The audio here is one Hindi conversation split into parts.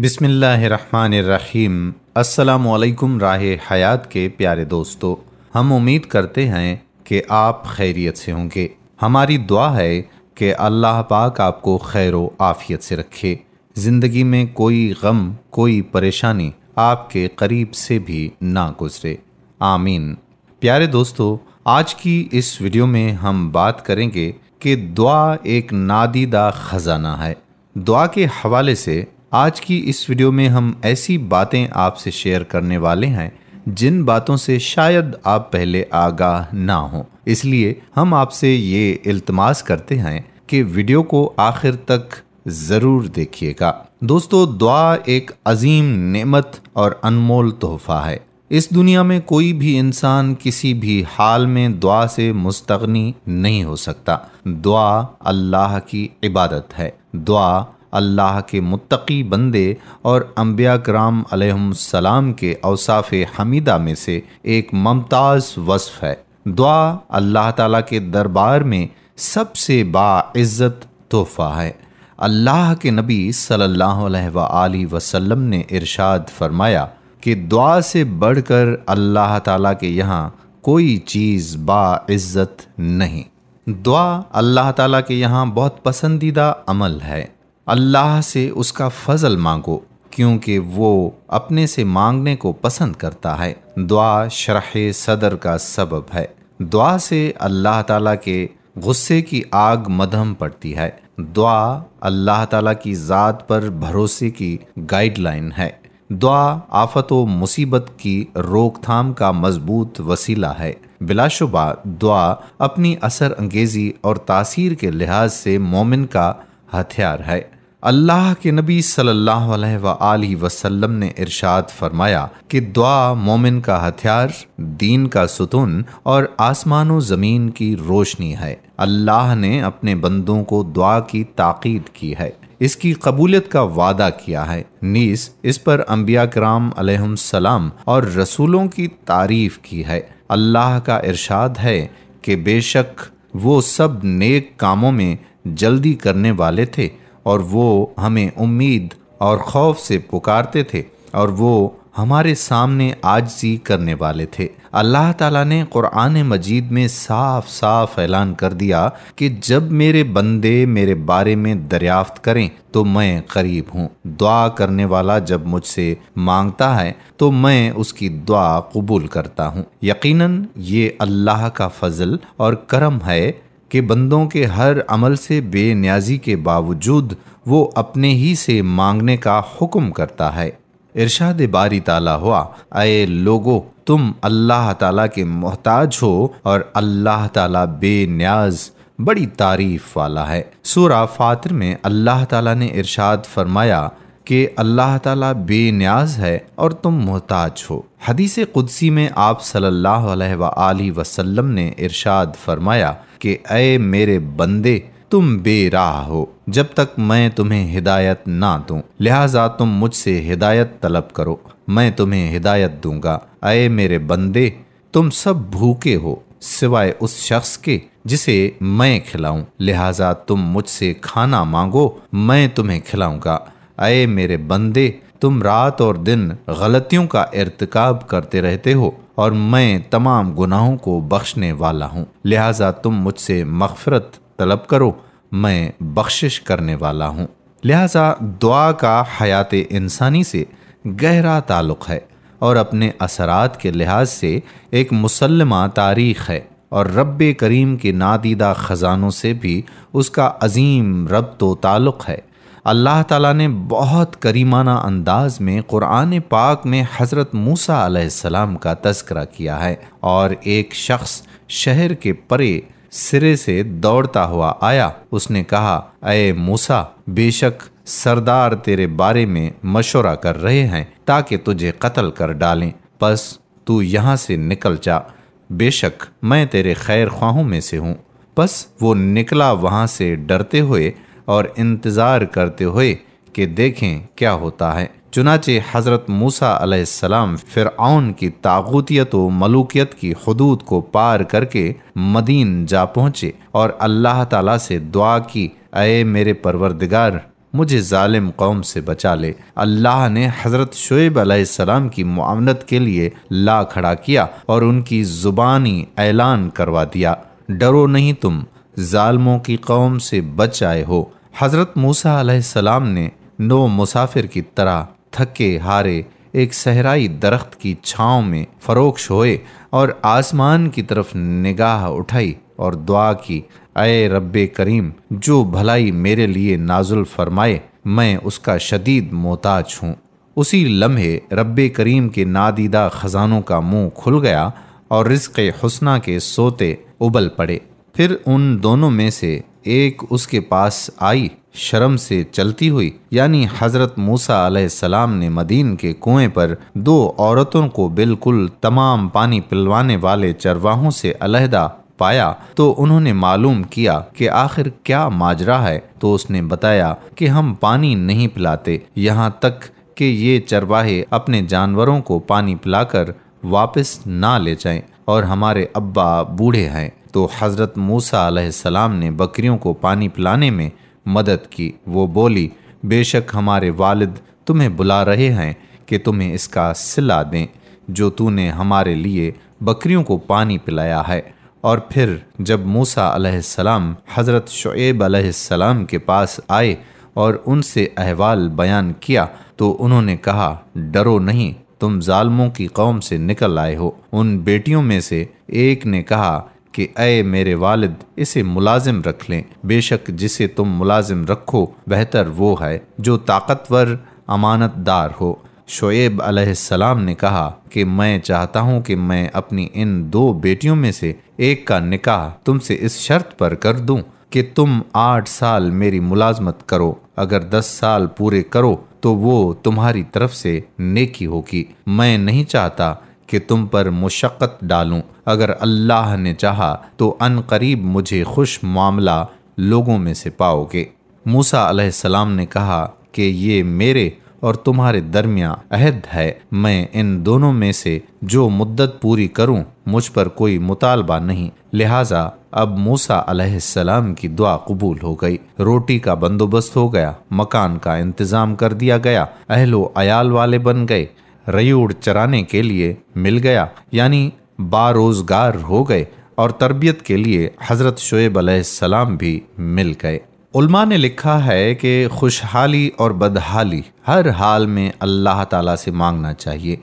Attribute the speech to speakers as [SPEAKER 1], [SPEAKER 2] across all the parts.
[SPEAKER 1] बिसमीम् अल्लाम राह हयात के प्यारे दोस्तों हम उम्मीद करते हैं कि आप खैरियत से होंगे हमारी दुआ है कि अल्लाह पाक आपको खैर आफ़ियत से रखे ज़िंदगी में कोई गम कोई परेशानी आपके करीब से भी ना गुजरे आमीन प्यारे दोस्तों आज की इस वीडियो में हम बात करेंगे कि दुआ एक नादीदा ख़जाना है दुआ के हवाले से आज की इस वीडियो में हम ऐसी बातें आपसे शेयर करने वाले हैं जिन बातों से शायद आप पहले आगाह ना हो इसलिए हम आपसे ये इल्तमास करते हैं कि वीडियो को आखिर तक ज़रूर देखिएगा दोस्तों दुआ एक अजीम नेमत और अनमोल तोहफा है इस दुनिया में कोई भी इंसान किसी भी हाल में दुआ से मुस्तगनी नहीं हो सकता दुआ अल्लाह की इबादत है दुआ अल्लाह के मुत्तकी बंदे और अम्बिया कराम सलाम के अवसाफ हमीदा में से एक ममताज़ वसफ़ है दुआ अल्लाह ताला के दरबार में सबसे बाज़्ज़त तोहफ़ा है अल्लाह के नबी सल्लल्लाहु अलैहि वसल्लम ने इरशाद फरमाया कि दुआ से बढ़कर अल्लाह ताला के यहाँ कोई चीज़ बाज़्ज़त नहीं दुआ अल्लाह ताला के यहाँ बहुत पसंदीदा अमल है अल्लाह से उसका फजल मांगो क्योंकि वो अपने से मांगने को पसंद करता है दुआ शरह सदर का सबब है दुआ से अल्लाह ताला के गुस्से की आग मदहम पड़ती है दुआ अल्लाह ताला की ज़ात पर भरोसे की गाइडलाइन है दुआ आफत व मुसीबत की रोकथाम का मजबूत वसीला है बिलाशुबा दुआ अपनी असर अंगेजी और तासीर के लिहाज से मोमिन का हथियार है अल्लाह के नबी सल्लल्लाहु अलैहि वसल्लम ने इरशाद फरमाया कि दुआ मोमिन का हथियार दीन का सुतून और आसमान ज़मीन की रोशनी है अल्लाह ने अपने बंदों को दुआ की ताकीद की है इसकी कबूलियत का वादा किया है नीस इस पर अम्बिया कराम सलाम और रसूलों की तारीफ की है अल्लाह का इरशाद है कि बेशक वो सब नेक कामों में जल्दी करने वाले थे और वो हमें उम्मीद और खौफ से पुकारते थे और वो हमारे सामने आजजी करने वाले थे अल्लाह ताला ने कुरान मजीद में साफ साफ ऐलान कर दिया कि जब मेरे बंदे मेरे बारे में दरियाफ्त करें तो मैं करीब हूँ दुआ करने वाला जब मुझसे मांगता है तो मैं उसकी दुआ कबूल करता हूँ यकीनन ये अल्लाह का फजल और करम है कि बंदों के हर अमल से बेन्याजी के बावजूद वो अपने ही से मांगने का हुक्म करता है इरशाद बारी ताला हुआ अये लोगो तुम अल्लाह ताला के मोहताज हो और अल्लाह ताला बेन्याज बड़ी तारीफ वाला है सूरा फातर में अल्लाह ताला ने इरशाद फरमाया कि अल्लाह ताला बेनियाज है और तुम मोहताज हो हदीस कुदसी में आप सल्लल्लाहु अलैहि वसल्लम ने इरशाद फरमाया कि अय मेरे बंदे तुम बेराह हो जब तक मैं तुम्हें हिदायत ना दूं लिहाजा तुम मुझसे हिदायत तलब करो मैं तुम्हें हिदायत दूंगा अय मेरे बंदे तुम सब भूखे हो सिवाय उस शख्स के जिसे मैं खिलाऊं लिहाजा तुम मुझसे खाना मांगो मैं तुम्हें खिलाऊंगा अये मेरे बंदे तुम रात और दिन गलतियों का इरतकब करते रहते हो और मैं तमाम गुनाहों को बख्शने वाला हूँ लिहाजा तुम मुझसे मफफरत तलब करो मैं बख्शिश करने वाला हूँ लिहाजा दुआ का हयात इंसानी से गहरा ताल्लुक़ है और अपने असरात के लिहाज से एक मुसलमा तारीख़ है और रब करीम के नादीदा ख़जानों से भी उसका अजीम रब तो ताल्लुक़ है अल्लाह ताला ने बहुत करीमाना अंदाज में कुरान पाक में हज़रत मूसा सलाम का तस्करा किया है और एक शख्स शहर के परे सिरे से दौड़ता हुआ आया उसने कहा अय मूसा बेशक सरदार तेरे बारे में मशवरा कर रहे हैं ताकि तुझे कत्ल कर डालें बस तू यहाँ से निकल जा बेशक मैं तेरे खैर ख्वाहों में से हूँ बस वो निकला वहाँ से डरते हुए और इंतज़ार करते हुए कि देखें क्या होता है चुनाचे हज़रत मूसा अलैहिस्सलाम फ़िरआउन की तागूतियत व मलूकियत की हदूद को पार करके मदीन जा पहुँचे और अल्लाह ताला से दुआ की अय मेरे परवरदिगार मुझे ालिम कौम से बचा ले अल्लाह ने हज़रत शुएब अलैहिस्सलाम की मामनत के लिए ला खड़ा किया और उनकी ज़ुबानी ऐलान करवा दिया डरो नहीं तुम जालमों की कौम से बच आए हो हज़रत मूसा सलाम ने नो मुसाफिर की तरह थके हारे एक सहराई दरख्त की छाँव में फरोक्ष होए और आसमान की तरफ निगाह उठाई और दुआ की अय रब करीम जो भलाई मेरे लिए नाजुल फरमाए मैं उसका शदीद मोहताज हूँ उसी लम्हे रब करीम के नादीदा ख़जानों का मुंह खुल गया और रिस्क हसना के सोते उबल पड़े फिर उन दोनों में से एक उसके पास आई शर्म से चलती हुई यानी हज़रत मूसा सलाम ने मदीन के कुएं पर दो औरतों को बिल्कुल तमाम पानी पिलवाने वाले चरवाहों से अलहदा पाया तो उन्होंने मालूम किया कि आखिर क्या माजरा है तो उसने बताया कि हम पानी नहीं पिलाते यहाँ तक कि ये चरवाहे अपने जानवरों को पानी पिलाकर वापस ना ले जाएं और हमारे अब्बा बूढ़े हैं तो हज़रत मूसा सलाम ने बकरियों को पानी पिलाने में मदद की वो बोली बेशक हमारे वालिद तुम्हें बुला रहे हैं कि तुम्हें इसका सिला दें जो तूने हमारे लिए बकरियों को पानी पिलाया है और फिर जब मूसा सलाम हज़रत शुएब सलाम के पास आए और उनसे अहवाल बयान किया तो उन्होंने कहा डरो नहीं तुम जालमों की कौम से निकल आए हो उन बेटियों में से एक ने कहा कि अय मेरे वालिद इसे मुलाजिम रख लें बेशक जिसे तुम मुलाजिम रखो बेहतर वो है जो ताकतवर अमानतदार हो शोएब अलैहिस्सलाम ने कहा कि मैं चाहता हूँ कि मैं अपनी इन दो बेटियों में से एक का निकाह तुमसे इस शर्त पर कर दूं कि तुम आठ साल मेरी मुलाजमत करो अगर दस साल पूरे करो तो वो तुम्हारी तरफ से नेकी होगी मैं नहीं चाहता कि तुम पर मुशक्क़त डालूं अगर अल्लाह ने चाहा तो अन करीब मुझे खुश मामला लोगों में से पाओगे मूसा अलैहिस्सलाम ने कहा कि ये मेरे और तुम्हारे दरमिया अहद है मैं इन दोनों में से जो मुद्दत पूरी करूं मुझ पर कोई मुतालबा नहीं लिहाजा अब मूसा अलैहिस्सलाम की दुआ कबूल हो गई रोटी का बंदोबस्त हो गया मकान का इंतज़ाम कर दिया गया अहलो अयाल वाले बन गए रयूड़ चराने के लिए मिल गया यानी बारोजगार हो गए और तरबियत के लिए हज़रत शुएब सलाम भी मिल गए उल्मा ने लिखा है कि खुशहाली और बदहाली हर हाल में अल्लाह ताला से मांगना चाहिए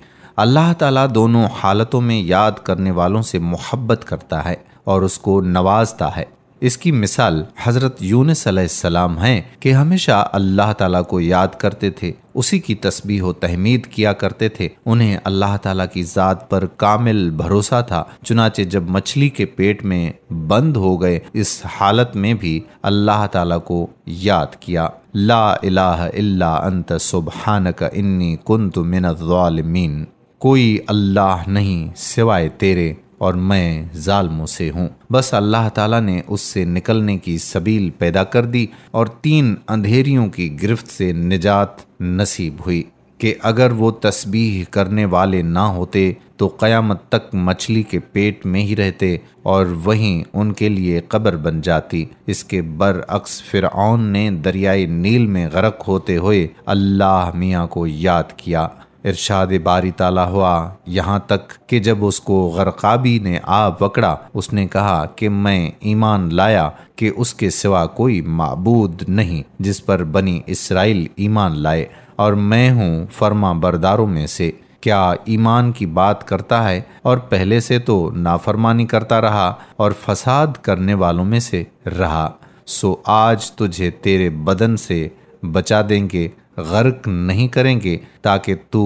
[SPEAKER 1] अल्लाह ताला दोनों हालतों में याद करने वालों से मोहब्बत करता है और उसको नवाजता है इसकी मिसाल हजरत यूनिस सलाम हैं कि हमेशा अल्लाह ताला को याद करते थे उसी की तस्बीह तहमीद किया करते थे उन्हें अल्लाह ताला की ज़ात पर कामिल भरोसा था चुनाचे जब मछली के पेट में बंद हो गए इस हालत में भी अल्लाह ताला को याद किया ला इलाह इल्ला अंत सुबहानक इन्नी कुंत मिन कोई अल्लाह नहीं सिवाय तेरे और मैं जालमों से हूँ बस अल्लाह ताला ने उससे निकलने की सबील पैदा कर दी और तीन अंधेरियों की गिरफ्त से निजात नसीब हुई कि अगर वो तस्बीह करने वाले ना होते तो क़यामत तक मछली के पेट में ही रहते और वहीं उनके लिए कब्र बन जाती इसके बरअक्स फिर ने दरियाए नील में गरक होते हुए अल्लाह मियाँ को याद किया इरशाद बारी ताला हुआ यहाँ तक कि जब उसको गरकाबी ने आ पकड़ा उसने कहा कि मैं ईमान लाया कि उसके सिवा कोई मबूद नहीं जिस पर बनी इसराइल ईमान लाए और मैं हूँ फर्मा बरदारों में से क्या ईमान की बात करता है और पहले से तो नाफरमानी करता रहा और फसाद करने वालों में से रहा सो आज तुझे तेरे बदन से बचा देंगे गर्क नहीं करेंगे ताकि तू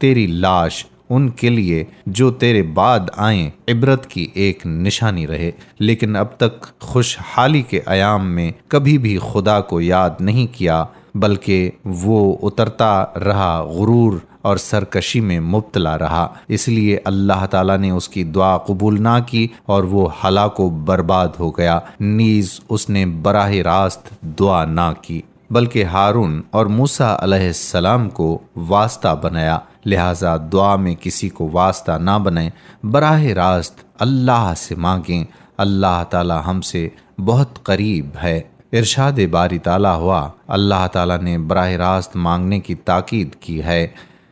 [SPEAKER 1] तेरी लाश उनके लिए जो तेरे बाद आए इबरत की एक निशानी रहे लेकिन अब तक खुशहाली के आयाम में कभी भी खुदा को याद नहीं किया बल्कि वो उतरता रहा गुरूर और सरकशी में मुबतला रहा इसलिए अल्लाह ताला ने उसकी दुआ कबूल ना की और वो हलाको बर्बाद हो गया नीज़ उसने बराह रास्त दुआ ना की बल्कि हारून और मूसा अलैहिस्सलाम को वास्ता बनाया लिहाजा दुआ में किसी को वास्ता ना बनाएं बराह रास्त अल्लाह से मांगें अल्लाह ताला से बहुत करीब है इरशाद बारी ताला हुआ अल्लाह ताला ने बराह रास्त मांगने की ताकीद की है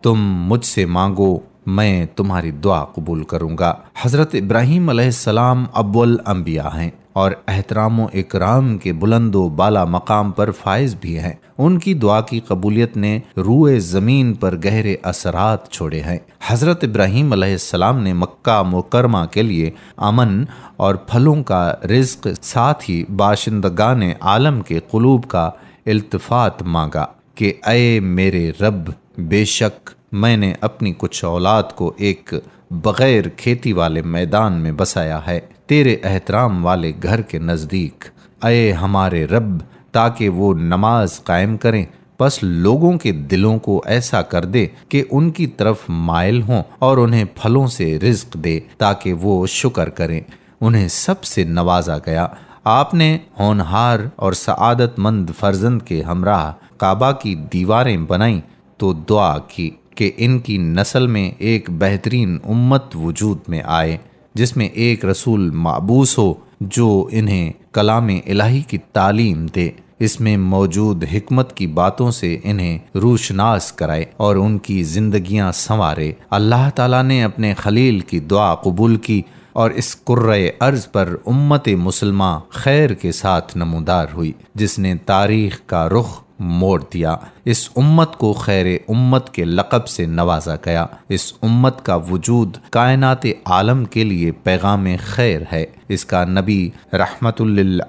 [SPEAKER 1] तुम मुझसे मांगो मैं तुम्हारी दुआ कबूल करूँगा हज़रत इब्राहिम सलाम अब्बुल अम्बिया हैं और एहतराम इकराम के बुलंदो बाला मकाम पर फायज भी हैं उनकी दुआ की कबूलियत ने रूए ज़मीन पर गहरे असरात छोड़े हैं हज़रत इब्राहीम सलाम ने मक्का मुकरमा के लिए अमन और फलों का रिस्क साथ ही बाशिंदगान आलम के कलूब का अल्तफात मांगा कि अय मेरे रब बेशक मैंने अपनी कुछ औलाद को एक बग़ैर खेती वाले मैदान में बसाया है तेरे एहतराम वाले घर के नज़दीक अये हमारे रब ताकि वो नमाज कायम करें बस लोगों के दिलों को ऐसा कर दे कि उनकी तरफ मायल हों और उन्हें फलों से रिज्क दे ताकि वो शुक्र करें उन्हें सबसे नवाजा गया आपने होनहार और सआदतमंद फर्जंद के हमराह काबा की दीवारें बनाई तो दुआ की कि इनकी नस्ल में एक बेहतरीन उम्मत वजूद में आए जिसमें एक रसूल मबूस हो जो इन्हें कलाम इलाही की तालीम दे इसमें मौजूद हमत की बातों से इन्हें रूशनास कराए और उनकी ज़िंदगियां संवारे अल्लाह ताला ने अपने खलील की दुआ कबूल की और इस कुर्र अर्ज पर उम्मत मुसलमा खैर के साथ नमोदार हुई जिसने तारीख का रुख मोड़ दिया इस उम्मत को खैर उम्मत के लक़ब से नवाजा गया इस उम्मत का वजूद कायनात आलम के लिए पैगाम खैर है इसका नबी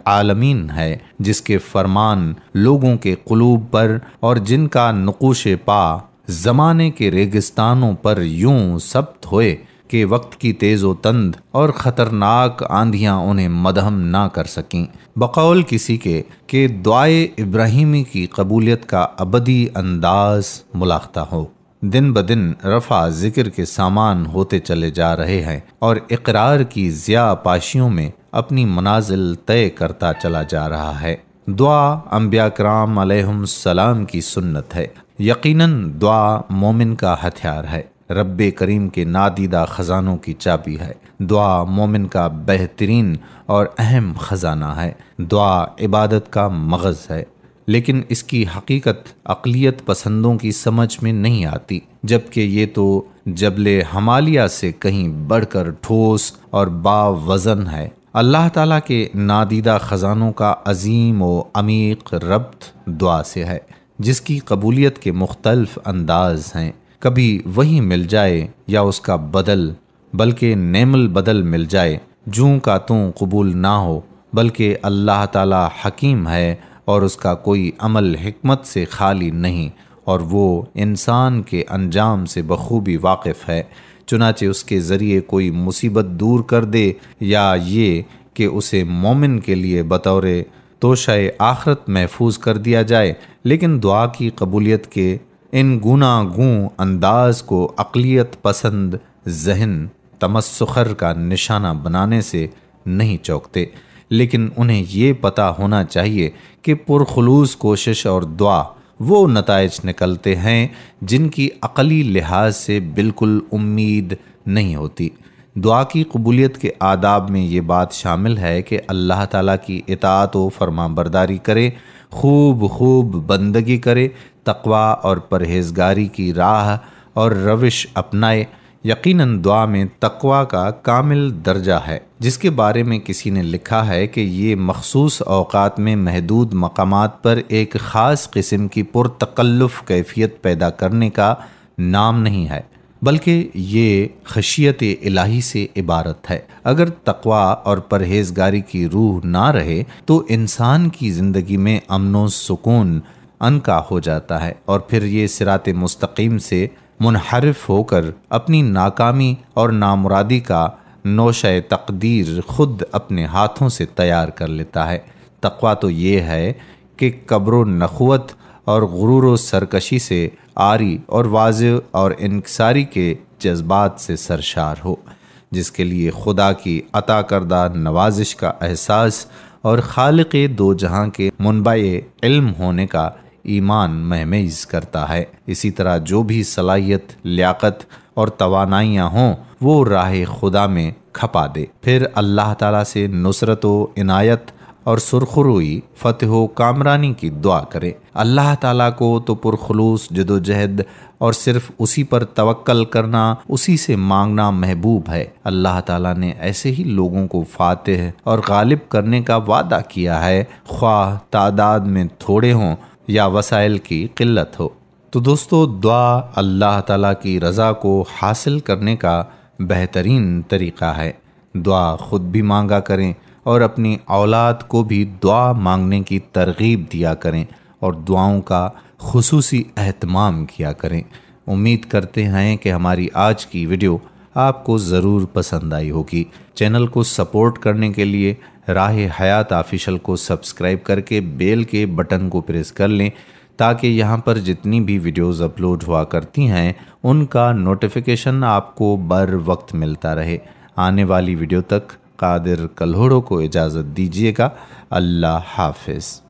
[SPEAKER 1] आलमीन है जिसके फरमान लोगों के कलूब पर और जिनका नकोश पा ज़माने के रेगिस्तानों पर यूं सब्त होए के वक्त की तेज़ो तंद और ख़तरनाक आंधियाँ उन्हें मदहम ना कर सकें बकौल किसी के कि दुआए इब्राहिमी की कबूलियत का अबदी अंदाज मुलाखता हो दिन ब दिन रफ़ा ज़िक्र के सामान होते चले जा रहे हैं और इकरार की ज़िया पाशियों में अपनी मनाजिल तय करता चला जा रहा है दुआ अम्बिया कराम सलाम की सुन्नत है यकीनन दुआ मोमिन का हथियार है रब करीम के नादीदा ख़जानों की चाबी है दुआ मोमिन का बेहतरीन और अहम ख़जाना है दुआ इबादत का मगज़ है लेकिन इसकी हकीकत अकलीत पसंदों की समझ में नहीं आती जबकि ये तो जबल हमालिया से कहीं बढ़कर ठोस और बावज़न है अल्लाह ताला के नादीदा ख़जानों का अजीम व अमीक रब्त दुआ से है जिसकी कबूलियत के मुख्तलफ़ अंदाज हैं कभी वही मिल जाए या उसका बदल बल्कि नेमल बदल मिल जाए जूं का तू कबूल ना हो बल्कि अल्लाह ताला हकीम है और उसका कोई अमल हमत से खाली नहीं और वो इंसान के अंजाम से बखूबी वाकिफ़ है चुनाचे उसके ज़रिए कोई मुसीबत दूर कर दे या ये कि उसे मोमिन के लिए बतौर तोशा आखरत महफूज कर दिया जाए लेकिन दुआ की कबूलियत के इन गुनागूं अंदाज को अकलीत पसंद जहन तमस्खर का निशाना बनाने से नहीं चौंकते लेकिन उन्हें ये पता होना चाहिए कि पुरखलूस कोशिश और दुआ वो नतज निकलते हैं जिनकी अकली लिहाज से बिल्कुल उम्मीद नहीं होती दुआ की कबूलियत के आदाब में ये बात शामिल है कि अल्लाह ताला की इतात व फरमा बरदारी करें खूब खूब बंदगी करे तकवा और परहेजगारी की राह और रविश अपनाए यकीनन दुआ में तकवा का कामिल दर्जा है जिसके बारे में किसी ने लिखा है कि ये मखसूस अवकात में महदूद मकाम पर एक ख़ास किस्म की पुरतकल्लुफ़ कैफियत पैदा करने का नाम नहीं है बल्कि ये खशियत इलाही से इबारत है अगर तकवा और परहेजगारी की रूह ना रहे तो इंसान की ज़िंदगी में अमनो सुकून अनका हो जाता है और फिर ये सिरात मुस्तकीम से मुनहरफ होकर अपनी नाकामी और नामुरादी का नोश तकदीर खुद अपने हाथों से तैयार कर लेता है तकवा तो ये है कि कब्र नखवत और गुरूर सरकशी से आरी और वाज और इनकसारी के जज्बात से सरशार हो जिसके लिए खुदा की अता करदा नवाजिश का एहसास और खालक दो जहाँ के मुनबा इल्म होने का ईमान महमेज करता है इसी तरह जो भी सलाहियत लियाकत और तोानाइयाँ हों वो राह खुदा में खपा दे फिर अल्लाह ताला से नुसरत व इनायत और सुरखरुई फतेह कामरानी की दुआ करें अल्लाह ताला को तो पुरखलूस जदोजहद और सिर्फ उसी पर तवक्ल करना उसी से मांगना महबूब है अल्लाह ताला ने ऐसे ही लोगों को फातह और गालिब करने का वादा किया है ख्वाह तादाद में थोड़े हों या वसाइल की किल्लत हो तो दोस्तों दुआ अल्लाह ताला की रज़ा को हासिल करने का बेहतरीन तरीक़ा है दुआ ख़ुद भी मांगा करें और अपनी औलाद को भी दुआ मांगने की तरगीब दिया करें और दुआओं का खसूसी अहतमाम किया करें उम्मीद करते हैं कि हमारी आज की वीडियो आपको ज़रूर पसंद आई होगी चैनल को सपोर्ट करने के लिए राह हयात ऑफिशल को सब्सक्राइब करके बेल के बटन को प्रेस कर लें ताकि यहाँ पर जितनी भी वीडियोस अपलोड हुआ करती हैं उनका नोटिफिकेशन आपको बर वक्त मिलता रहे आने वाली वीडियो तक कादिर कल्होड़ों को इजाज़त दीजिएगा अल्लाह हाफिज़